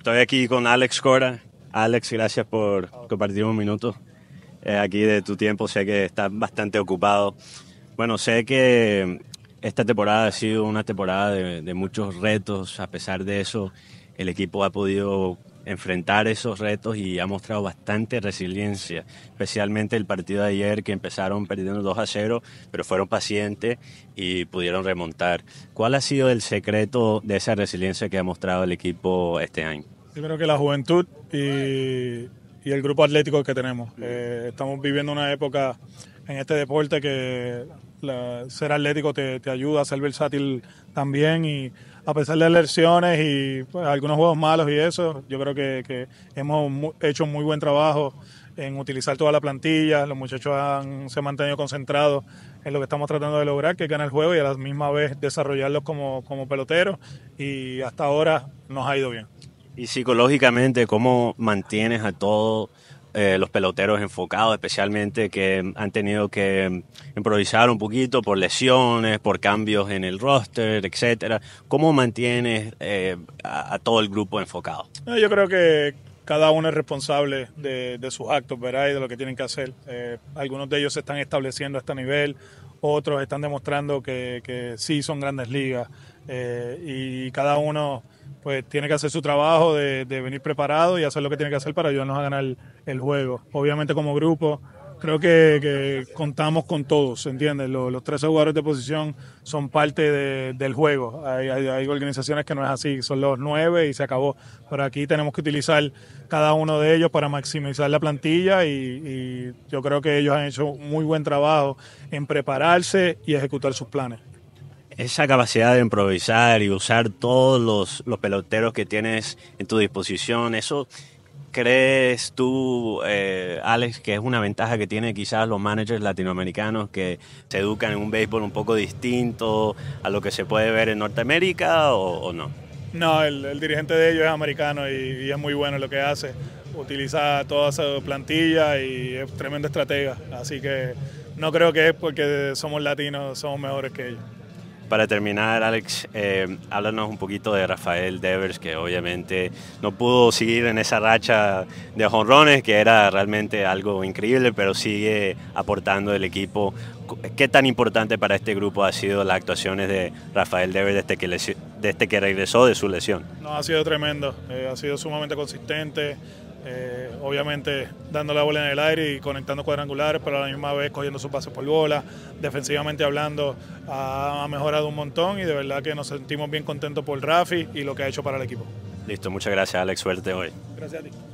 Estoy aquí con Alex Cora. Alex, gracias por compartir un minuto eh, aquí de tu tiempo. Sé que estás bastante ocupado. Bueno, sé que esta temporada ha sido una temporada de, de muchos retos. A pesar de eso, el equipo ha podido enfrentar esos retos y ha mostrado bastante resiliencia, especialmente el partido de ayer que empezaron perdiendo 2 a 0, pero fueron pacientes y pudieron remontar. ¿Cuál ha sido el secreto de esa resiliencia que ha mostrado el equipo este año? Creo que la juventud y, el grupo atlético que tenemos. Eh, estamos viviendo una época en este deporte que ser atlético te, ayuda a ser versátil también y a pesar de las lesiones y pues, algunos juegos malos y eso, yo creo que, hemos hecho muy buen trabajo en utilizar toda la plantilla, los muchachos han, se han mantenido concentrados en lo que estamos tratando de lograr, que ganar el juego y a la misma vez desarrollarlos como, como peloteros y hasta ahora nos ha ido bien. Y psicológicamente, ¿cómo mantienes a todo eh, los peloteros enfocados, especialmente que han tenido que improvisar un poquito por lesiones, por cambios en el roster, etcétera. ¿Cómo mantienes eh, a, todo el grupo enfocado? Yo creo que cada uno es responsable de, sus actos, ¿verdad? Y de lo que tienen que hacer. Eh, algunos de ellos se están estableciendo a este nivel, otros están demostrando que, sí son grandes ligas. Eh, y cada uno pues tiene que hacer su trabajo de, de, venir preparado y hacer lo que tiene que hacer para ayudarnos a ganar el juego. Obviamente como grupo creo que, contamos con todos, ¿entiendes? Los, los 13 jugadores de posición son parte del juego. Hay, organizaciones que no es así, son los nueve y se acabó. Pero aquí tenemos que utilizar cada uno de ellos para maximizar la plantilla y, yo creo que ellos han hecho muy buen trabajo en prepararse y ejecutar sus planes esa capacidad de improvisar y usar todos los, los, peloteros que tienes en tu disposición, eso crees tú, eh, Alex, que es una ventaja que tienen quizás los managers latinoamericanos que se educan en un béisbol un poco distinto a lo que se puede ver en Norteamérica o, no? No, el, dirigente de ellos es americano y, es muy bueno lo que hace. Utiliza toda su plantilla y es tremendo estratega. Así que no creo que es porque somos latinos, somos mejores que ellos. Para terminar, Alex, eh, háblanos un poquito de Rafael Devers, que obviamente no pudo seguir en esa racha de jonrones, que era realmente algo increíble, pero sigue aportando el equipo. ¿Qué tan importante para este grupo ha sido las actuaciones de Rafael Devers desde que, desde que regresó de su lesión? No, ha sido tremendo, eh, ha sido sumamente consistente eh, obviamente dando la bola en el aire y conectando cuadrangulares, pero a la misma vez cogiendo su paso por bola, defensivamente hablando, ha, mejorado un montón y de verdad que nos sentimos bien contentos por Rafi y lo que ha hecho para el equipo. Listo, muchas gracias Alex, suerte hoy. Gracias a